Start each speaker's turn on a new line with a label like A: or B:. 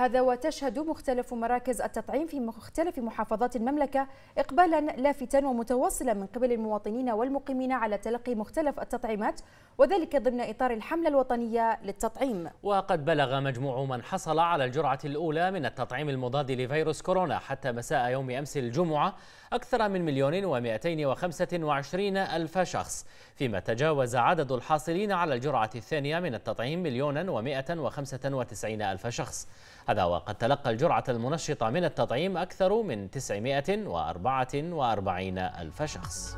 A: هذا
B: وتشهد مختلف مراكز التطعيم في مختلف محافظات المملكة إقبالا لافتا ومتواصلا من قبل المواطنين والمقيمين على تلقي مختلف التطعيمات وذلك ضمن إطار الحملة الوطنية للتطعيم
C: وقد بلغ مجموع من حصل على الجرعة الأولى من التطعيم المضاد لفيروس كورونا حتى مساء يوم أمس الجمعة أكثر من مليون ومائتين وخمسة وعشرين ألف شخص فيما تجاوز عدد الحاصلين على الجرعة الثانية من التطعيم مليونا ومائة وخمسة وتسعين ألف شخص هذا وقد تلقى الجرعة المنشطة من التطعيم أكثر من 944
D: ألف شخص